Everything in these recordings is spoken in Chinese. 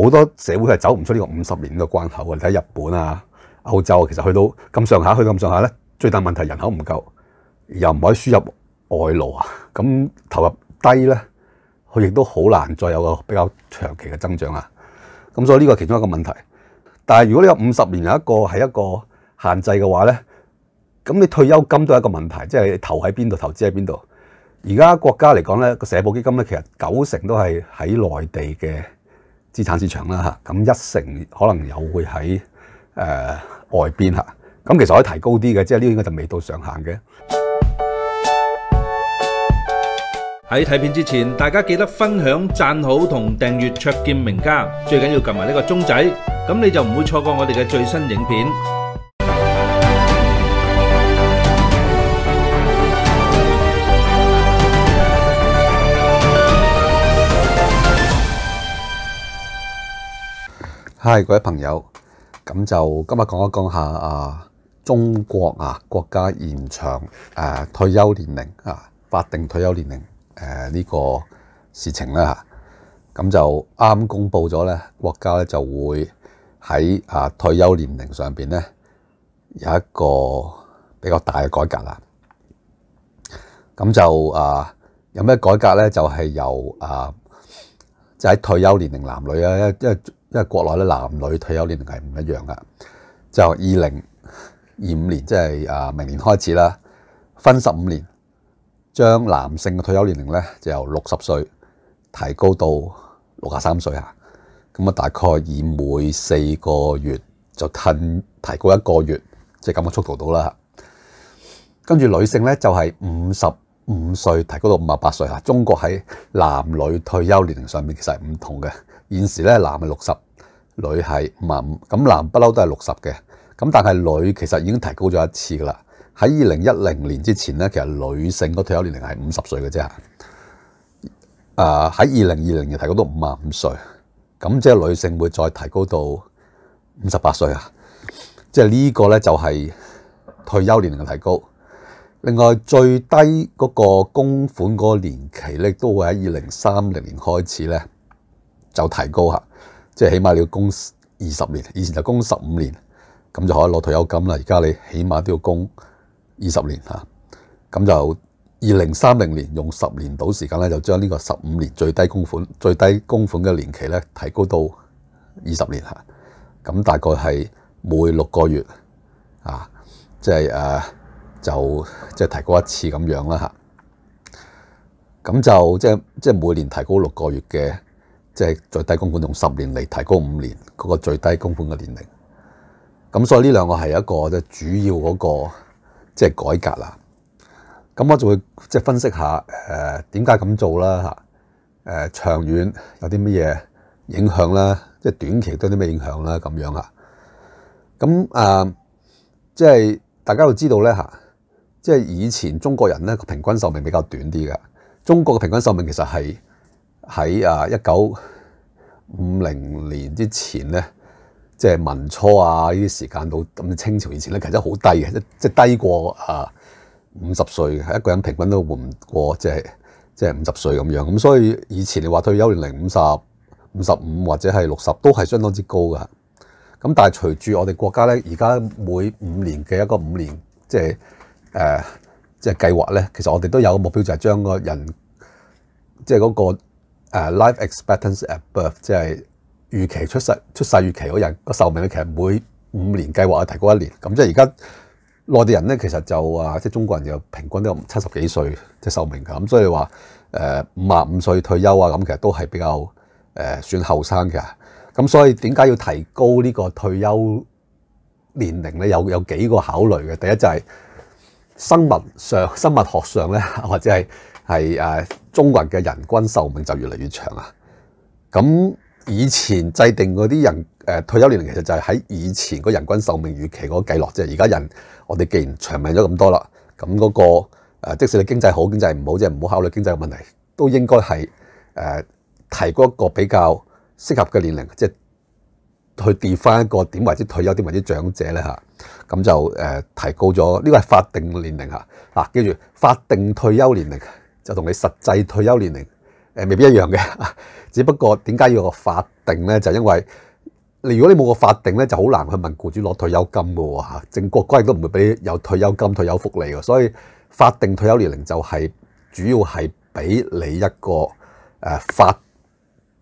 好多社會係走唔出呢個五十年嘅關口啊！睇日本啊、歐洲啊，其實去到咁上下，去到咁上下咧，最大問題人口唔夠，又唔可以輸入外勞啊，咁投入低咧，佢亦都好難再有個比較長期嘅增長啊！咁所以呢個其中一個問題。但係如果你有五十年有一個係一個限制嘅話咧，咁你退休金都係一個問題，即係投喺邊度、投資喺邊度。而家國家嚟講咧，個社保基金咧，其實九成都係喺內地嘅。資產市場啦嚇，咁一成可能又會喺誒外邊嚇，咁其實可以提高啲嘅，即係呢個就未到上限嘅。喺睇片之前，大家記得分享、贊好同訂閱卓劍名家，最緊要撳埋呢個鐘仔，咁你就唔會錯過我哋嘅最新影片。嗨，各位朋友，咁就今日讲一讲下啊，中国啊国家延长诶退休年龄啊，法定退休年龄诶呢个事情啦。咁就啱公布咗咧，国家咧就会喺啊退休年龄上边咧有一个比较大嘅改革啦。咁就啊有咩改革咧？就系由啊就喺退休年龄男女啊因为。因为国内咧男女退休年龄系唔一样噶，就二零二五年即系啊明年开始啦，分十五年，将男性嘅退休年龄咧就由六十岁提高到六十三岁啊，咁啊大概以每四个月就褪提高一个月，即系咁嘅速度到啦。跟住女性咧就系五十五岁提高到五十八岁啊。中国喺男女退休年龄上面其实系唔同嘅。現時咧男系六十，女係五啊五。咁男不嬲都系六十嘅，咁但系女其實已經提高咗一次噶啦。喺二零一零年之前咧，其實女性個退休年齡係五十歲嘅啫。誒喺二零二零年提高到五啊五歲，咁即係女性會再提高到五十八歲啊！即係呢個咧就係退休年齡嘅提高。另外最低嗰個供款嗰個年期咧，都會喺二零三零年開始咧。就提高下，即係起碼你要供二十年，以前就供十五年，咁就可以攞退休金啦。而家你起碼都要供二十年嚇，咁就二零三零年用十年到時間咧，就將呢個十五年最低供款最低供款嘅年期咧提高到二十年嚇，咁大概係每六個月啊，即係誒就即係提高一次咁樣啦嚇，咁就即係即係每年提高六個月嘅。即系最低公款用十年嚟提高五年嗰个最低公款嘅年龄，咁所以呢两个系一个即系主要嗰个即系改革啦。咁我就会即系分析下诶点解咁做啦吓，诶长远有啲乜嘢影响啦，即系短期有啲咩影响啦咁样啊。咁啊，即系大家都知道咧吓，即系以前中国人咧个平均寿命比较短啲嘅，中国嘅平均寿命其实系。喺啊一九五零年之前咧，即系民初啊呢啲時間到咁清朝以前咧，其實好低嘅，即係低過啊五十歲嘅，一個人平均都活唔過即系即系五十歲咁樣。咁所以以前你話退休年齡五十、五十五或者係六十都係相當之高嘅。咁但係隨住我哋國家咧，而家每五年嘅一個五年即系誒即係計劃咧，其實我哋都有目標就係將個人即係嗰個。誒 life expectancy at birth 即係預期出世出世預期嗰日個壽命咧，其實每五年計劃提高一年。咁即係而家內地人咧，其實就啊即係中國人就平均都有七十幾歲即係壽命㗎。咁所以話誒五啊五歲退休啊，咁其實都係比較誒算後生嘅。咁所以點解要提高呢個退休年齡咧？有有幾個考慮嘅。第一就係生物上、生物學上咧，或者係。系诶，中国人嘅人均寿命就越嚟越长啊！咁以前制定嗰啲人诶退休年龄，其实就系喺以前個个人均寿命预期嗰个计落啫。而家人，我哋既然长命咗咁多啦，咁嗰个诶，即使你经济好，经济唔好，即系唔好考虑经济嘅问题，都应该系诶提高一个比较适合嘅年龄，即系去跌翻一个点或者退休，点或者长者咧吓。咁就诶提高咗呢个系法定年龄吓，嗱，叫住法定退休年龄。就同你實際退休年齡誒未必一樣嘅，只不過點解要個法定呢？就因為你如果你冇個法定呢，就好難去問雇主攞退休金嘅喎嚇，政國嗰都唔會俾有退休金、退休福利嘅。所以法定退休年齡就係主要係俾你一個誒法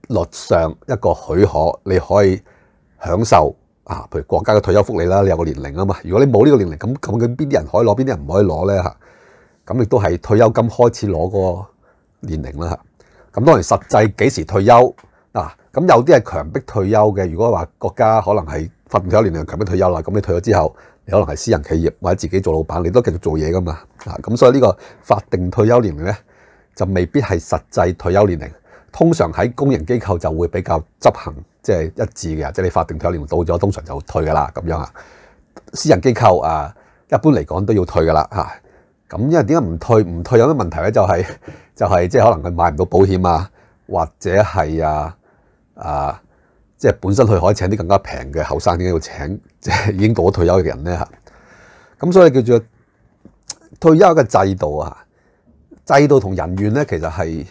律上一個許可，你可以享受啊，譬如國家嘅退休福利啦，你有個年齡啊嘛。如果你冇呢個年齡，咁究竟邊啲人可以攞，邊啲人唔可以攞呢？咁亦都係退休金開始攞個年齡啦咁當然實際幾時退休嗱？咁有啲係強迫退休嘅。如果話國家可能係法定退休年齡強迫退休啦，咁你退咗之後，你可能係私人企業或者自己做老闆，你都繼續做嘢噶嘛啊！咁所以呢個法定退休年齡呢，就未必係實際退休年齡。通常喺公營機構就會比較執行即係一致嘅，即係你法定退休年齡到咗，通常就退噶啦咁樣啊。私人機構啊，一般嚟講都要退噶啦咁因為點解唔退唔退有咩問題咧？就係 就係即係可能佢買唔到保險啊，或者係啊啊即係本身佢可以請啲更加平嘅後生點解要請？即係已經到咗退休嘅人咧嚇。咁所以叫做退休嘅制度啊，制度同人員咧，其實係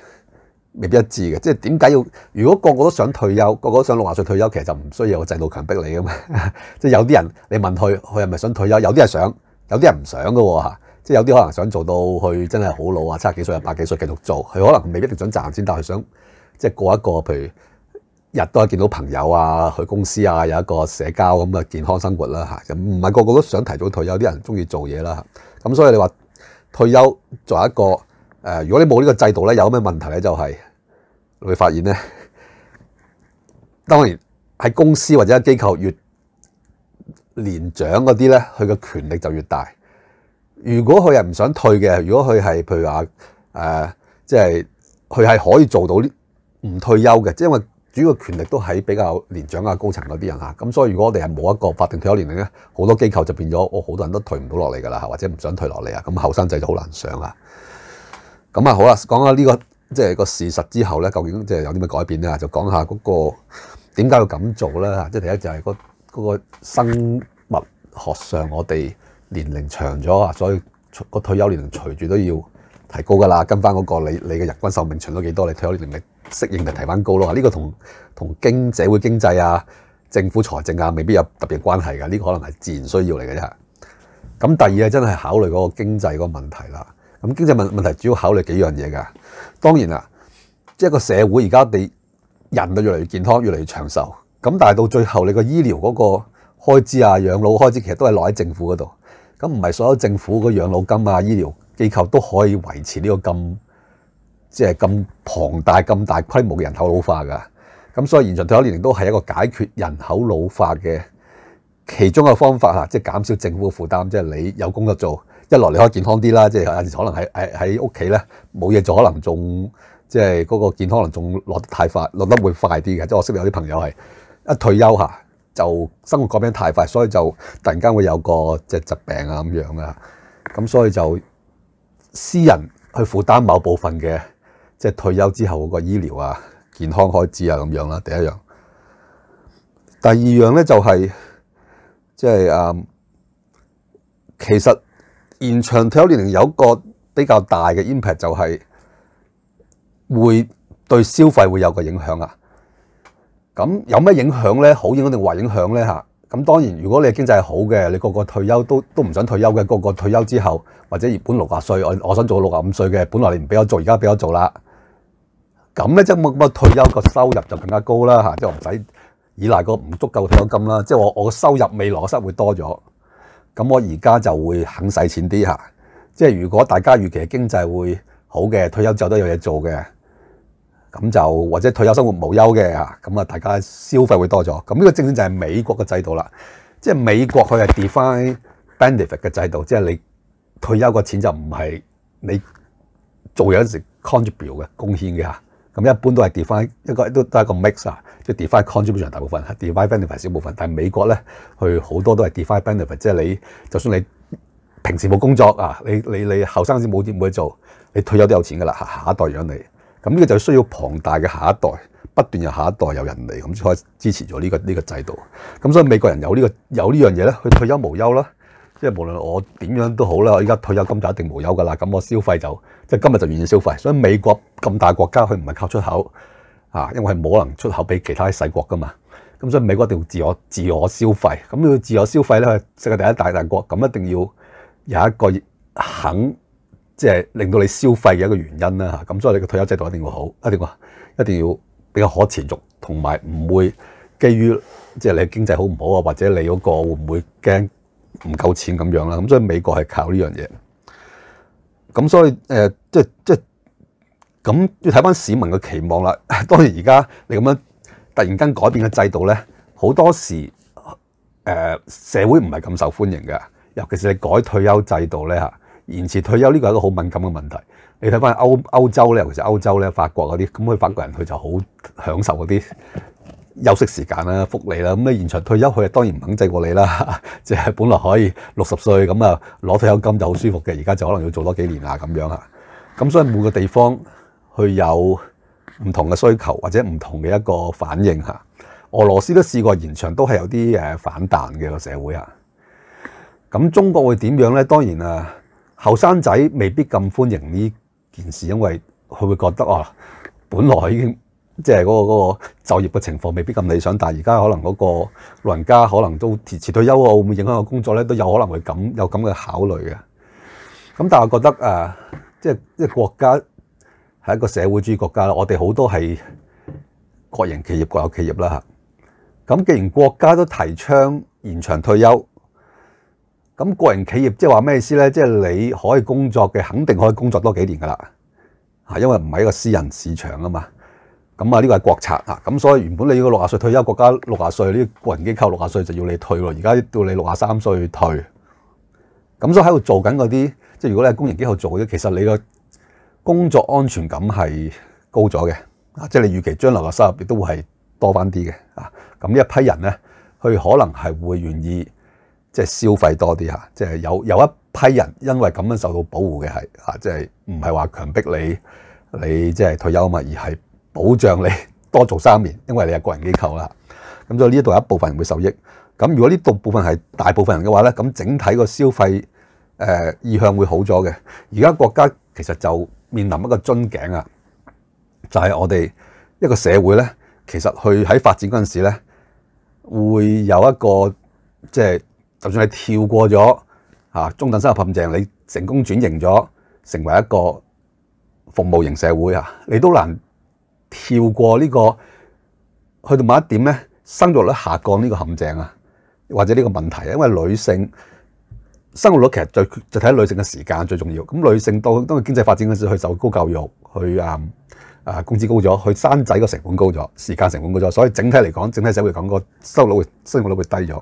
未必一致嘅。即係點解要？如果個個都想退休，個個想六十歲退休，其實就唔需要個制度強迫你噶嘛。即係有啲人你問佢，佢係咪想退休？有啲人想，有啲人唔想噶喎即有啲可能想做到去真係好老啊，七几幾歲、八幾歲繼續做，佢可能未必一定想賺錢，但係想即係過一個譬如日都係見到朋友啊，去公司啊，有一個社交咁嘅健康生活啦嚇，唔係個個都想提早退休，啲人中意做嘢啦，咁所以你話退休作为一個誒，如果你冇呢個制度咧，有咩問題咧就係會發現咧，當然喺公司或者機構越年長嗰啲咧，佢嘅權力就越大。如果佢系唔想退嘅，如果佢系譬如話，誒，即係佢係可以做到呢，唔退休嘅，即係因為主要嘅權力都喺比較年長啊、高層嗰啲人嚇，咁所以如果我哋係冇一個法定退休年齡咧，好多機構就變咗，我好多人都退唔到落嚟㗎啦，或者唔想退落嚟啊，咁後生仔就好難上啊。咁啊，好啦，講下呢個即係個事實之後咧，究竟即係有啲咩改變咧？就講下嗰個點解要咁做咧？即係第一就係嗰嗰個生物學上我哋。年齡長咗啊，所以個退休年齡隨住都要提高㗎啦。跟翻嗰個你你嘅人均壽命長咗幾多，你退休年齡咪適應就提翻高咯。呢個同同經社會經濟啊、政府財政啊，未必有特別關係㗎。呢個可能係自然需要嚟嘅啫。咁第二啊，真係考慮嗰個經濟嗰個問題啦。咁經濟問問題主要考慮幾樣嘢㗎。當然啦，即係個社會而家你人就越嚟越健康，越嚟越長壽。咁但係到最後，你個醫療嗰個開支啊、養老開支，其實都係落喺政府嗰度。咁唔係所有政府嘅養老金啊、醫療機構都可以維持呢個咁即係咁龐大咁大規模嘅人口老化㗎。咁所以延長退休年齡都係一個解決人口老化嘅其中嘅方法嚇，即係減少政府嘅負擔，即係你有工作做，一來你可以健康啲啦，即係有時可能喺喺喺屋企咧冇嘢做，可能仲即係嗰個健康可能仲落得太快，落得會快啲嘅。即係我識有啲朋友係一退休嚇。就生活改變太快，所以就突然间会有个即疾病啊咁样啊，咁所以就私人去负担某部分嘅即系退休之后嗰个医疗啊、健康开支啊咁样啦，第一样。第二样咧就系即系啊，其实延长退休年龄有个比较大嘅 impact 就系会对消费会有个影响啊。咁有咩影響呢？好影響定壞影響呢？嚇！咁當然，如果你經濟係好嘅，你個個退休都都唔想退休嘅，個個退休之後或者原本六十歲，我我想做六十五歲嘅，本來你唔俾我做，而家俾我做啦。咁呢，即係冇咁退休個收入就更加高啦即係唔使以賴個唔足夠退休金啦，即係我我收入未流失會多咗，咁我而家就會肯使錢啲即係如果大家預期經濟會好嘅，退休就都有嘢做嘅。咁就或者退休生活無憂嘅啊，咁啊大家消費會多咗。咁呢個正正就係美國嘅制度啦，即係美國佢係 define benefit 嘅制度，即係你退休個錢就唔係你做嘢嗰時 contrib u 貢獻嘅吓，咁一般都係 define 一个都都係一個 mix 啊，即係 define contrib u t n 大部分，define benefit 小部分。但係美國咧，佢好多都係 define benefit，即係你就算你平時冇工作啊，你你你後生時冇點冇做，你退休都有錢噶啦，下一代養你。咁呢個就需要龐大嘅下一代不斷有下一代有人嚟咁先可以支持咗呢個呢個制度。咁所以美國人有呢個有呢樣嘢咧，佢退休無憂啦。即係無論我點樣都好啦，我依家退休金就一定無憂噶啦。咁我消費就即係今日就願意消費。所以美國咁大國家佢唔係靠出口啊，因為係冇能出口俾其他啲細國噶嘛。咁所以美國一定自我自我消費。咁要自我消費咧，世界第一大大國咁一定要有一個肯。即係令到你消費嘅一個原因啦嚇，咁所以你個退休制度一定要好，一定要一定要比較可持續，同埋唔會基於即係你經濟好唔好啊，或者你嗰個會唔會驚唔夠錢咁樣啦，咁所以美國係靠呢樣嘢。咁所以誒，即係即咁要睇翻市民嘅期望啦。當然而家你咁樣突然間改變嘅制度咧，好多時誒社會唔係咁受歡迎嘅，尤其是你改退休制度咧嚇。延遲退休呢個係一個好敏感嘅問題。你睇翻歐歐洲咧，尤其是歐洲咧，法國嗰啲，咁佢法國人佢就好享受嗰啲休息時間啦、福利啦。咁你延長退休佢啊當然唔肯制過你啦，即系本來可以六十歲咁啊攞退休金就好舒服嘅，而家就可能要做多幾年啊咁樣嚇。咁所以每個地方佢有唔同嘅需求或者唔同嘅一個反應嚇。俄羅斯都試過延長，都係有啲誒反彈嘅個社會啊。咁中國會點樣咧？當然啊～後生仔未必咁歡迎呢件事，因為佢會覺得啊，本來已經即係嗰個嗰個就業嘅情況未必咁理想，但係而家可能嗰個老人家可能都遲退休啊，會唔會影響個工作咧？都有可能會咁有咁嘅考慮嘅。咁但係我覺得誒，即係即係國家係一個社會主義國家啦，我哋好多係國營企業、國有企業啦嚇。咁既然國家都提倡延長退休。咁個人企業即系話咩意思咧？即係你可以工作嘅，肯定可以工作多幾年噶啦，嚇，因為唔係一個私人市場啊嘛。咁啊，呢個係國策啊。咁所以原本你呢個六廿歲退休，國家六廿歲呢個人機構六廿歲就要你退咯。而家到你六廿三歲退。咁所以喺度做緊嗰啲，即係如果你係公人機構做嘅，其實你個工作安全感係高咗嘅。啊，即係你預期將來嘅收入亦都會係多翻啲嘅。啊，咁呢一批人咧，佢可能係會願意。即係消費多啲嚇，即係有有一批人因為咁樣受到保護嘅係嚇，即係唔係話強迫你你即係退休啊嘛，而係保障你 多做三年，因為你係個人機構啦。咁所以呢一度有一部分人會受益。咁如果呢度部分係大部分人嘅話咧，咁整體個消費誒意向會好咗嘅。而家國家其實就面臨一個樽頸啊，就係我哋一個社會咧，其實去喺發展嗰陣時咧，會有一個即係。就算你跳過咗啊中等收入陷阱，你成功轉型咗成為一個服務型社會啊，你都難跳過呢個去到某一點咧生育率下降呢個陷阱啊，或者呢個問題因為女性生育率其實最就睇女性嘅時間最重要。咁女性當佢經濟發展嗰陣時去受高教育，去嗯啊工資高咗，去生仔個成本高咗，時間成本高咗，所以整體嚟講，整體社會講個收攞生活率會低咗。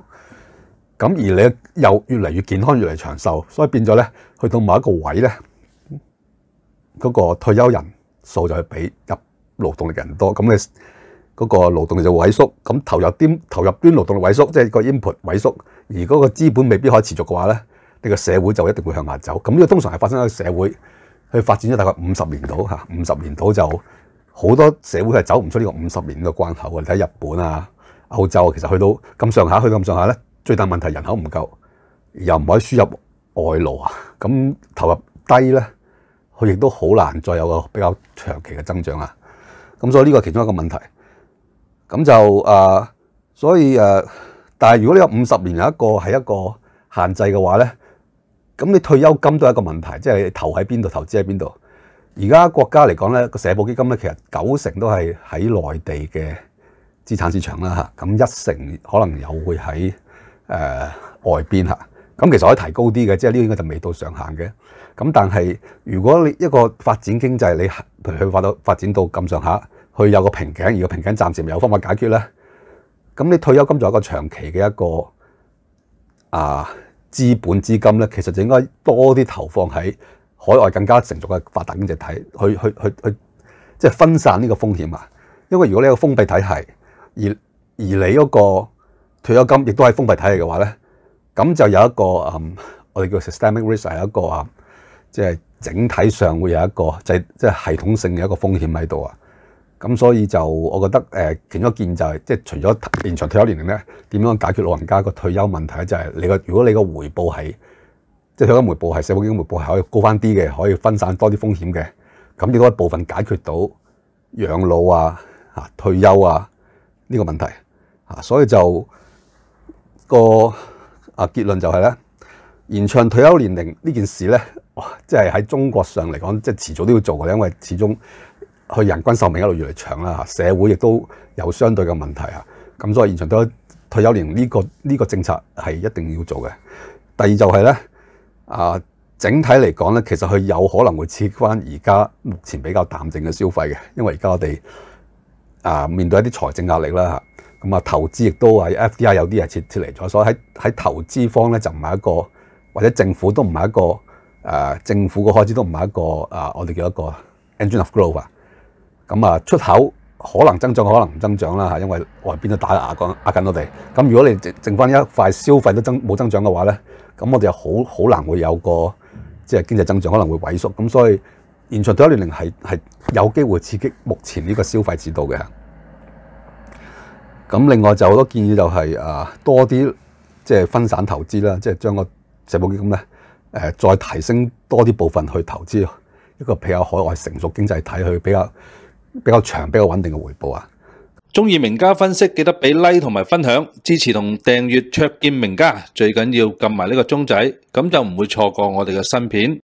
咁而你又越嚟越健康越嚟長壽，所以變咗咧，去到某一個位咧，嗰個退休人數就比入勞動力人多，咁你嗰個勞動力就萎縮，咁投入端投入端勞動力萎縮，即係個 u t 萎縮，而嗰個資本未必可以持續嘅話咧，呢個社會就一定會向下走。咁呢個通常係發生喺社會去發展咗大概五十年度吓，五十年度就好多社會係走唔出呢個五十年嘅關口嘅。你睇日本啊、歐洲其實去到咁上下，去咁上下咧。最大問題人口唔夠，又唔可以輸入外勞啊！咁投入低咧，佢亦都好難再有個比較長期嘅增長啊！咁所以呢個其中一個問題，咁就啊，所以誒，但係如果你有五十年有一個係一個限制嘅話咧，咁你退休金都係一個問題，即係投喺邊度投資喺邊度？而家國家嚟講咧，個社保基金咧其實九成都係喺內地嘅資產市場啦嚇，咁一成可能又會喺。誒外邊嚇，咁其實可以提高啲嘅，即係呢個應該就未到上限嘅。咁但係如果你一個發展經濟，你佢去發到發展到咁上下，去有個瓶頸，而個瓶頸暫時有方法解決咧，咁你退休金就一個長期嘅一個啊資本資金咧，其實就應該多啲投放喺海外更加成熟嘅發達經濟體，去去去去，即係分散呢個風險啊。因為如果你有個封閉體系，而而你嗰個退休金亦都喺封閉體嚟嘅話咧，咁就有一個誒，我哋叫 systemic risk 係一個啊，即係整體上會有一個，即係即係系統性嘅一個風險喺度啊。咁所以就我覺得誒，其中一見就係即係除咗延長退休年齡咧，點樣解決老人家個退休問題咧？就係你個如果你個回報係即係退休回報係社會基金回報係可以高翻啲嘅，可以分散多啲風險嘅，咁應該部分解決到養老啊啊退休啊呢個問題啊，所以就。个啊结论就系咧，延长退休年龄呢件事咧，哇，即系喺中国上嚟讲，即系迟早都要做嘅，因为始终佢人均寿命一路越嚟长啦，社会亦都有相对嘅问题啊。咁所以延长退休年龄呢个呢个政策系一定要做嘅。第二就系咧，啊，整体嚟讲咧，其实佢有可能会刺激翻而家目前比较淡靜嘅消费嘅，因为而家我哋啊面对一啲财政压力啦吓。咁啊，投資亦都係 f d i 有啲係撤撤離咗，所以喺喺投資方咧就唔係一個，或者政府都唔係一個，誒政府個開支都唔係一個，啊我哋叫一個 engine of growth 啊。咁啊，出口可能增長可能唔增長啦嚇，因為外邊都打壓緊壓緊我哋。咁如果你剩淨翻一塊消費都增冇增長嘅話咧，咁我哋好好難會有個即係經濟增長可能會萎縮。咁所以現在退一年零係係有機會刺激目前呢個消費指導嘅。咁另外就好多建議就係啊多啲即係分散投資啦，即係將個社保基金咧誒再提升多啲部分去投資一個比較海外成熟經濟體去比較比較長比較穩定嘅回報啊！中意名家分析，記得俾 like 同埋分享支持同訂閱卓見名家，最緊要撳埋呢個鐘仔，咁就唔會錯過我哋嘅新片。